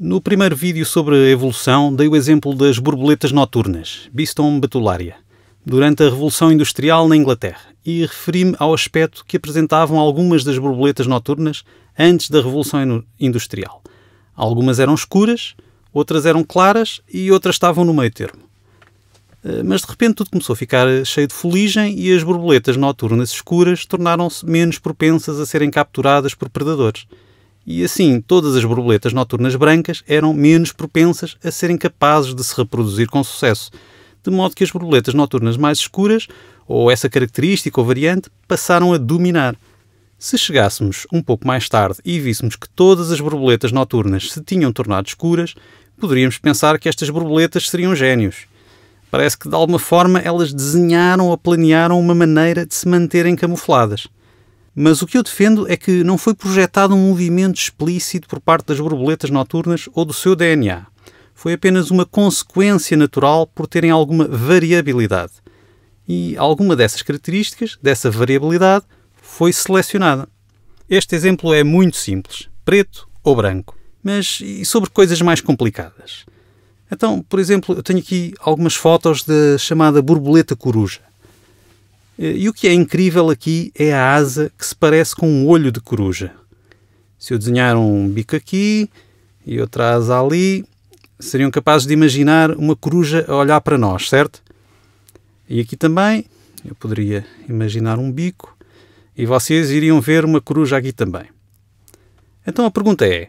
No primeiro vídeo sobre a evolução, dei o exemplo das borboletas noturnas, Biston betularia, durante a Revolução Industrial na Inglaterra, e referi-me ao aspecto que apresentavam algumas das borboletas noturnas antes da Revolução Industrial. Algumas eram escuras, outras eram claras e outras estavam no meio termo. Eh, mas de repente tudo começou a ficar cheio de foligem e as borboletas noturnas escuras tornaram-se menos propensas a serem capturadas por predadores e assim todas as borboletas noturnas brancas eram menos propensas a serem capazes de se reproduzir com sucesso, de modo que as borboletas noturnas mais escuras, ou essa característica ou variante, passaram a dominar. Se chegássemos um pouco mais tarde e víssemos que todas as borboletas noturnas se tinham tornado escuras, poderíamos pensar que estas borboletas seriam gênios. Parece que de alguma forma elas desenharam ou planearam uma maneira de se manterem camufladas. Mas o que eu defendo é que não foi projetado um movimento explícito por parte das borboletas noturnas ou do seu DNA. Foi apenas uma consequência natural por terem alguma variabilidade. E alguma dessas características, dessa variabilidade, foi selecionada. Este exemplo é muito simples: preto ou branco. Mas e sobre coisas mais complicadas? Então, por exemplo, eu tenho aqui algumas fotos da chamada borboleta coruja. Eh, e o que é incrível aqui é a asa que se parece com um olho de coruja. Se eu desenhar um bico aqui e outra asa ali, seriam capazes de imaginar uma coruja a olhar para nós, certo? E aqui também eu poderia imaginar um bico e vocês iriam ver uma coruja aqui também. Então a pergunta é: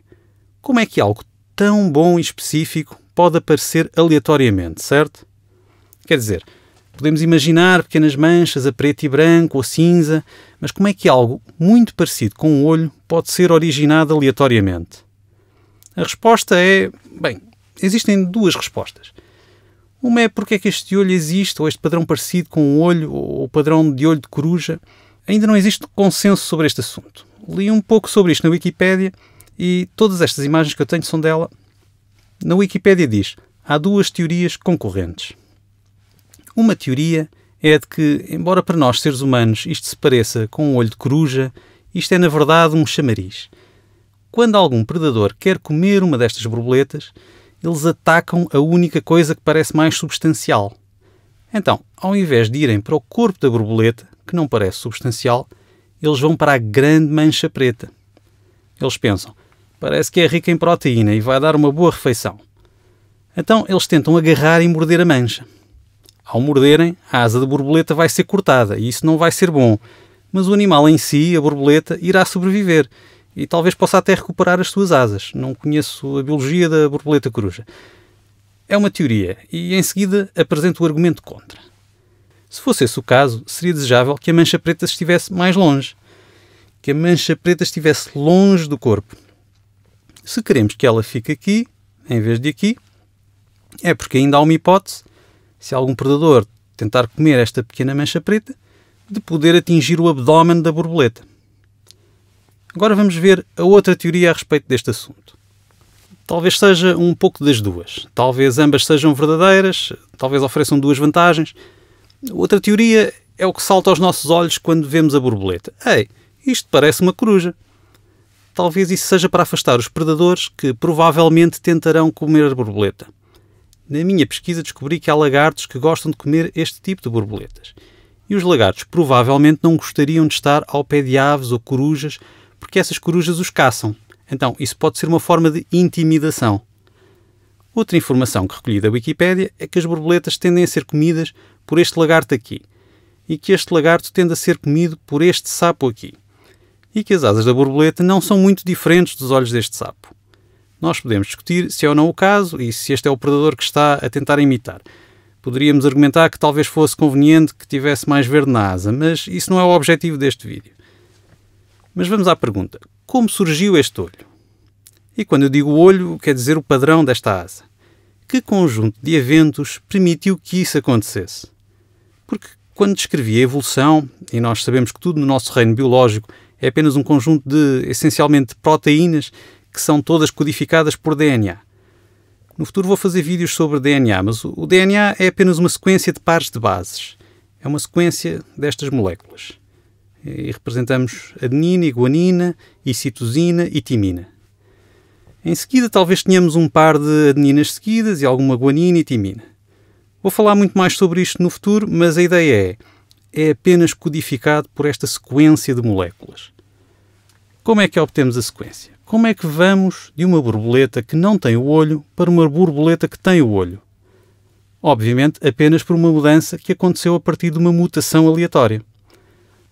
como é que algo tão bom e específico pode aparecer aleatoriamente, certo? Quer dizer, Podemos imaginar pequenas manchas a preto e branco ou cinza, mas como é que algo muito parecido com um olho pode ser originado aleatoriamente? A resposta é: bem, existem duas respostas. Uma é porque é que este olho existe, ou este padrão parecido com um olho, ou padrão de olho de coruja. Ainda não existe consenso sobre este assunto. Li um pouco sobre isto na Wikipédia e todas estas imagens que eu tenho são dela. Na Wikipédia diz: há duas teorias concorrentes. Uma teoria é de que, embora para nós seres humanos isto se pareça com um olho de coruja, isto é na verdade um chamariz. Quando algum predador quer comer uma destas borboletas, eles atacam a única coisa que parece mais substancial. Então, ao invés de irem para o corpo da borboleta, que não parece substancial, eles vão para a grande mancha preta. Eles pensam, parece que é rica em proteína e vai dar uma boa refeição. Então eles tentam agarrar e morder a mancha. Ao morderem, a asa da borboleta vai ser cortada e isso não vai ser bom. Mas o animal em si, a borboleta, irá sobreviver e talvez possa até recuperar as suas asas. Não conheço a biologia da borboleta coruja. É uma teoria e em seguida apresento o argumento contra. Se fosse esse o caso, seria desejável que a mancha preta estivesse mais longe, que a mancha preta estivesse longe do corpo. Se queremos que ela fique aqui, em vez de aqui, é porque ainda há uma hipótese se algum predador tentar comer esta pequena mancha preta, de poder atingir o abdômen da borboleta. Agora vamos ver a outra teoria a respeito deste assunto. Talvez seja um pouco das duas. Talvez ambas sejam verdadeiras, talvez ofereçam duas vantagens. Outra teoria é o que salta aos nossos olhos quando vemos a borboleta. Ei, isto parece uma coruja. Talvez isso seja para afastar os predadores que provavelmente tentarão comer a borboleta. Na minha pesquisa descobri que há lagartos que gostam de comer este tipo de borboletas. E os lagartos provavelmente não gostariam de estar ao pé de aves ou corujas, porque essas corujas os caçam. Então, isso pode ser uma forma de intimidação. Outra informação que recolhi da Wikipédia é que as borboletas tendem a ser comidas por este lagarto aqui, e que este lagarto tende a ser comido por este sapo aqui, e que as asas da borboleta não são muito diferentes dos olhos deste sapo. Nós podemos discutir se é ou não o caso e se este é o predador que está a tentar imitar. Poderíamos argumentar que talvez fosse conveniente que tivesse mais verde na asa, mas isso não é o objetivo deste vídeo. Mas vamos à pergunta: como surgiu este olho? E quando eu digo olho, quer dizer o padrão desta asa. Que conjunto de eventos permitiu que isso acontecesse? Porque quando descrevi a evolução, e nós sabemos que tudo no nosso reino biológico é apenas um conjunto de, essencialmente, proteínas que são todas codificadas por DNA. No futuro vou fazer vídeos sobre DNA, mas o DNA é apenas uma sequência de pares de bases. É uma sequência destas moléculas. E representamos adenina, guanina, e citosina e timina. Em seguida, talvez tenhamos um par de adeninas seguidas e alguma guanina e timina. Vou falar muito mais sobre isto no futuro, mas a ideia é: é apenas codificado por esta sequência de moléculas. Como é que obtemos a sequência? Como é que vamos de uma borboleta que não tem o olho para uma borboleta que tem o olho? Obviamente, apenas por uma mudança que aconteceu a partir de uma mutação aleatória.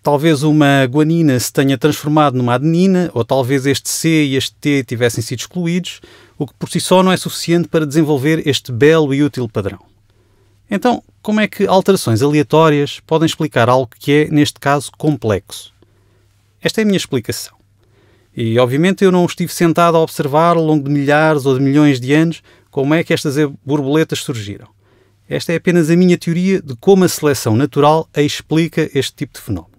Talvez uma guanina se tenha transformado numa adenina, ou talvez este C e este T tivessem sido excluídos, o que por si só não é suficiente para desenvolver este belo e útil padrão. Então, como é que alterações aleatórias podem explicar algo que é, neste caso, complexo? Esta é a minha explicação. E obviamente eu não estive sentado a observar ao longo de milhares ou de milhões de anos como é que estas borboletas surgiram. Esta é apenas a minha teoria de como a seleção natural explica este tipo de fenómeno.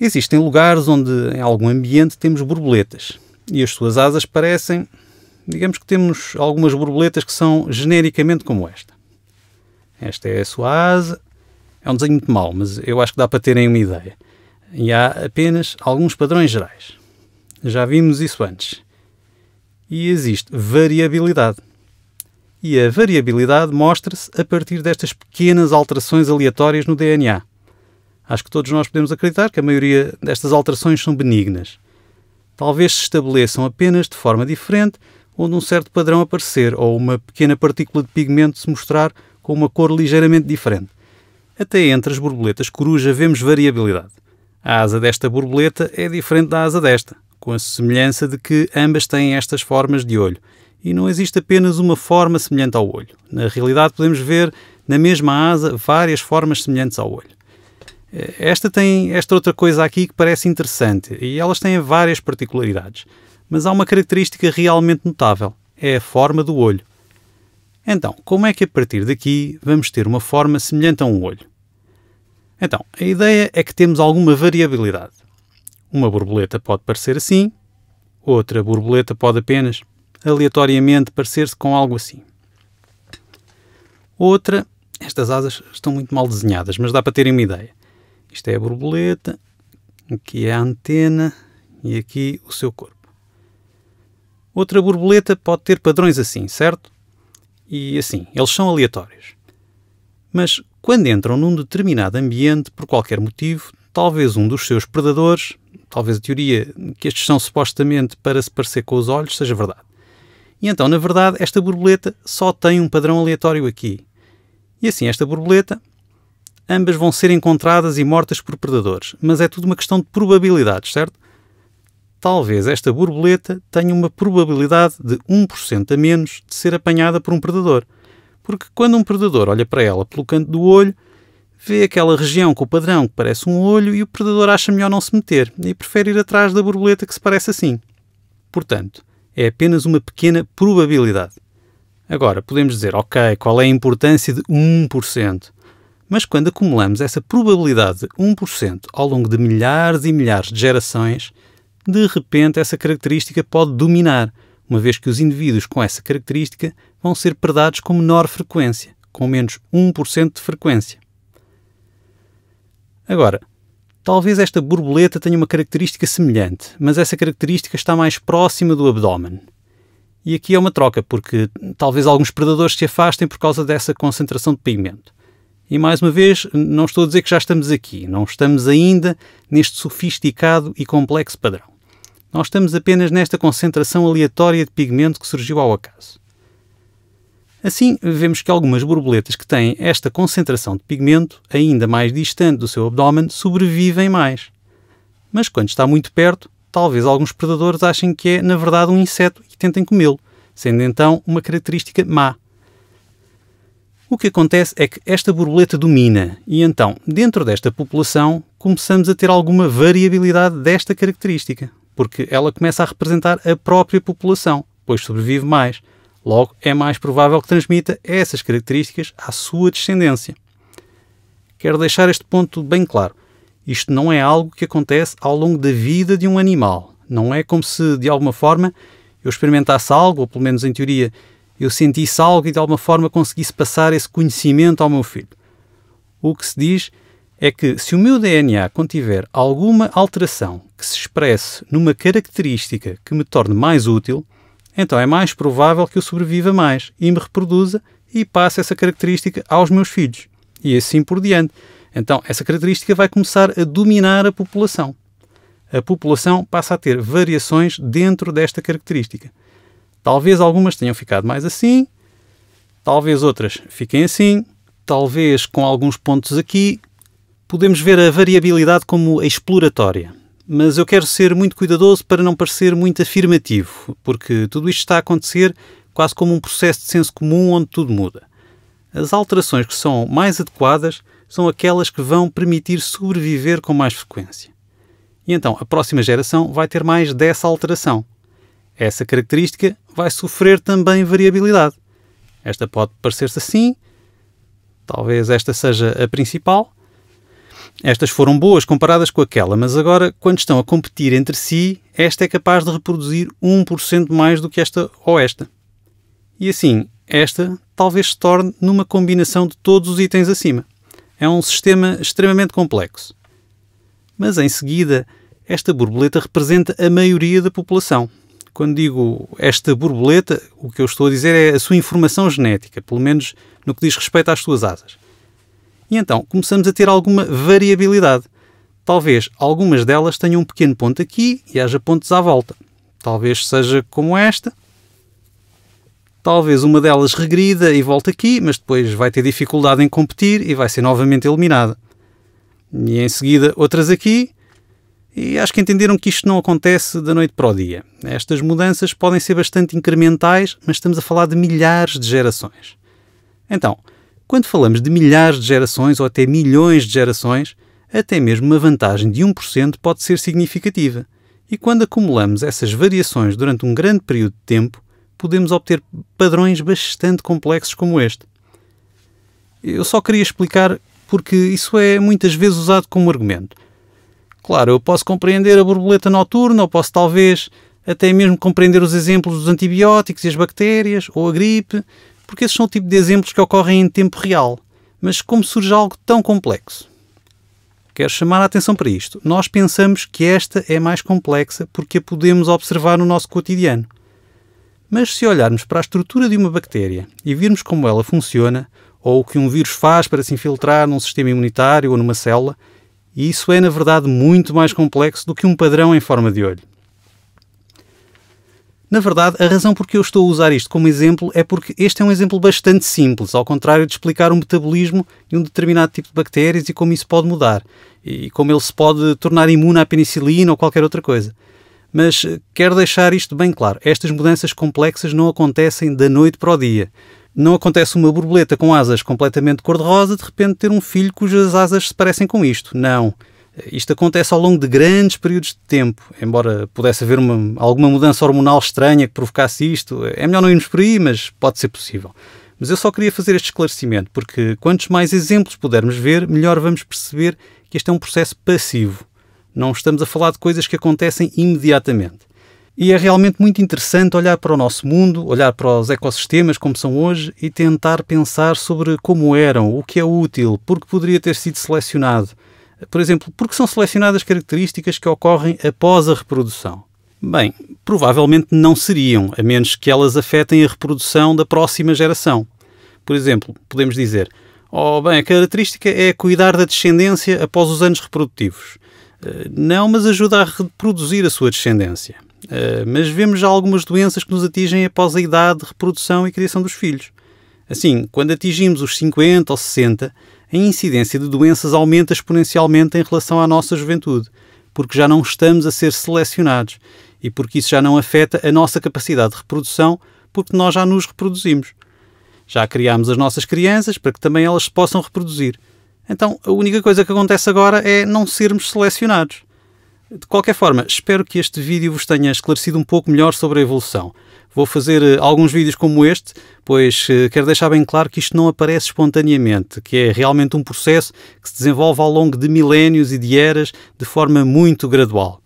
Existem lugares onde, em algum ambiente, temos borboletas e as suas asas parecem. Digamos que temos algumas borboletas que são genericamente como esta. Esta é a sua asa. É um desenho muito mau, mas eu acho que dá para terem uma ideia e há apenas alguns padrões gerais. Já vimos isso antes. E existe variabilidade. E a variabilidade mostra-se a partir destas pequenas alterações aleatórias no DNA. Acho que todos nós podemos acreditar que a maioria destas alterações são benignas. Talvez se estabeleçam apenas de forma diferente onde um certo padrão aparecer ou uma pequena partícula de pigmento se mostrar com uma cor ligeiramente diferente. Até entre as borboletas coruja vemos variabilidade. A asa desta borboleta é diferente da asa desta, com a semelhança de que ambas têm estas formas de olho, e não existe apenas uma forma semelhante ao olho. Na realidade, podemos ver na mesma asa várias formas semelhantes ao olho. Eh, esta tem esta outra coisa aqui que parece interessante e elas têm várias particularidades, mas há uma característica realmente notável: é a forma do olho. Então, como é que a partir daqui vamos ter uma forma semelhante a um olho? Então, a ideia é que temos alguma variabilidade. Uma borboleta pode parecer assim, outra borboleta pode apenas aleatoriamente parecer-se com algo assim. Outra, estas asas estão muito mal desenhadas, mas dá para terem uma ideia. Isto é a borboleta, aqui é a antena e aqui o seu corpo. Outra borboleta pode ter padrões assim, certo? E assim, eles são aleatórios. Mas quando entram num determinado ambiente por qualquer motivo, talvez um dos seus predadores, talvez a teoria que estes são supostamente para se parecer com os olhos, seja verdade. E então, na verdade, esta borboleta só tem um padrão aleatório aqui. E assim, esta borboleta, ambas vão ser encontradas e mortas por predadores, mas é tudo uma questão de probabilidades, certo? Talvez esta borboleta tenha uma probabilidade de 1% a menos de ser apanhada por um predador. Porque quando um predador olha para ela pelo canto do olho, vê aquela região com o padrão que parece um olho e o predador acha melhor não se meter e prefere ir atrás da borboleta que se parece assim. Portanto, é apenas uma pequena probabilidade. Agora, podemos dizer, ok, qual é a importância de 1%? Mas quando acumulamos essa probabilidade de 1% ao longo de milhares e milhares de gerações, de repente essa característica pode dominar uma vez que os indivíduos com essa característica vão ser predados com menor frequência, com menos 1% de frequência. Agora, talvez esta borboleta tenha uma característica semelhante, mas essa característica está mais próxima do abdômen. E aqui é uma troca, porque talvez alguns predadores se afastem por causa dessa concentração de pigmento. E mais uma vez, não estou a dizer que já estamos aqui, não estamos ainda neste sofisticado e complexo padrão. Nós estamos apenas nesta concentração aleatória de pigmento que surgiu ao acaso. Assim, vemos que algumas borboletas que têm esta concentração de pigmento, ainda mais distante do seu abdômen, sobrevivem mais. Mas quando está muito perto, talvez alguns predadores achem que é, na verdade, um inseto e tentem comê-lo, sendo então uma característica má. O que acontece é que esta borboleta domina, e então, dentro desta população, começamos a ter alguma variabilidade desta característica, porque ela começa a representar a própria população, pois sobrevive mais. Logo, é mais provável que transmita essas características à sua descendência. Quero deixar este ponto bem claro. Isto não é algo que acontece ao longo da vida de um animal. Não é como se, de alguma forma, eu experimentasse algo, ou pelo menos em teoria, eu sentisse algo e de alguma forma conseguisse passar esse conhecimento ao meu filho. O que se diz é que se o meu DNA contiver alguma alteração que se expresse numa característica que me torne mais útil, então é mais provável que eu sobreviva mais e me reproduza e passe essa característica aos meus filhos. E assim por diante. Então, essa característica vai começar a dominar a população. A população passa a ter variações dentro desta característica. Talvez algumas tenham ficado mais assim, talvez outras fiquem assim, talvez com alguns pontos aqui, Podemos ver a variabilidade como exploratória, mas eu quero ser muito cuidadoso para não parecer muito afirmativo, porque tudo isto está a acontecer quase como um processo de senso comum onde tudo muda. As alterações que são mais adequadas são aquelas que vão permitir sobreviver com mais frequência. E então a próxima geração vai ter mais dessa alteração. Essa característica vai sofrer também variabilidade. Esta pode parecer-se assim, talvez esta seja a principal, estas foram boas comparadas com aquela, mas agora, quando estão a competir entre si, esta é capaz de reproduzir 1% mais do que esta ou esta. E assim, esta talvez se torne numa combinação de todos os itens acima. É um sistema extremamente complexo. Mas em seguida, esta borboleta representa a maioria da população. Quando digo esta borboleta, o que eu estou a dizer é a sua informação genética, pelo menos no que diz respeito às suas asas. E então começamos a ter alguma variabilidade. Talvez algumas delas tenham um pequeno ponto aqui e haja pontos à volta. Talvez seja como esta. Talvez uma delas regrida e volte aqui, mas depois vai ter dificuldade em competir e vai ser novamente eliminada. E em seguida outras aqui. E acho que entenderam que isto não acontece da noite para o dia. Estas mudanças podem ser bastante incrementais, mas estamos a falar de milhares de gerações. Então, quando falamos de milhares de gerações ou até milhões de gerações, até mesmo uma vantagem de 1% pode ser significativa. E quando acumulamos essas variações durante um grande período de tempo, podemos obter padrões bastante complexos como este. Eu só queria explicar porque isso é muitas vezes usado como argumento. Claro, eu posso compreender a borboleta noturna, ou posso talvez até mesmo compreender os exemplos dos antibióticos e as bactérias, ou a gripe, porque esses são o tipo de exemplos que ocorrem em tempo real. Mas como surge algo tão complexo? Quero chamar a atenção para isto. Nós pensamos que esta é mais complexa porque a podemos observar no nosso cotidiano. Mas se olharmos para a estrutura de uma bactéria e virmos como ela funciona, ou o que um vírus faz para se infiltrar num sistema imunitário ou numa célula, isso é, na verdade, muito mais complexo do que um padrão em forma de olho. Na verdade, a razão por que eu estou a usar isto como exemplo é porque este é um exemplo bastante simples, ao contrário de explicar o metabolismo de um determinado tipo de bactérias e como isso pode mudar, e como ele se pode tornar imune à penicilina ou qualquer outra coisa. Mas eh, quero deixar isto bem claro: estas mudanças complexas não acontecem da noite para o dia. Não acontece uma borboleta com asas completamente cor-de-rosa de repente ter um filho cujas asas se parecem com isto. Não. Isto acontece ao longo de grandes períodos de tempo, embora pudesse haver uma, alguma mudança hormonal estranha que provocasse isto. É melhor não irmos por aí, mas pode ser possível. Mas eu só queria fazer este esclarecimento, porque quantos mais exemplos pudermos ver, melhor vamos perceber que este é um processo passivo. Não estamos a falar de coisas que acontecem imediatamente. E é realmente muito interessante olhar para o nosso mundo, olhar para os ecossistemas como são hoje e tentar pensar sobre como eram, o que é útil, porque poderia ter sido selecionado. Por exemplo, porque são selecionadas características que ocorrem após a reprodução? Bem, provavelmente não seriam, a menos que elas afetem a reprodução da próxima geração. Por exemplo, podemos dizer: Oh, bem, a característica é cuidar da descendência após os anos reprodutivos. Eh, não, mas ajuda a reproduzir a sua descendência. Eh, mas vemos já algumas doenças que nos atingem após a idade de reprodução e criação dos filhos. Assim, quando atingimos os 50 ou 60, a incidência de doenças aumenta exponencialmente em relação à nossa juventude, porque já não estamos a ser selecionados e porque isso já não afeta a nossa capacidade de reprodução, porque nós já nos reproduzimos. Já criámos as nossas crianças para que também elas se possam reproduzir. Então, a única coisa que acontece agora é não sermos selecionados. De qualquer forma, espero que este vídeo vos tenha esclarecido um pouco melhor sobre a evolução. Vou fazer eh, alguns vídeos como este, pois eh, quero deixar bem claro que isto não aparece espontaneamente, que é realmente um processo que se desenvolve ao longo de milénios e de eras de forma muito gradual.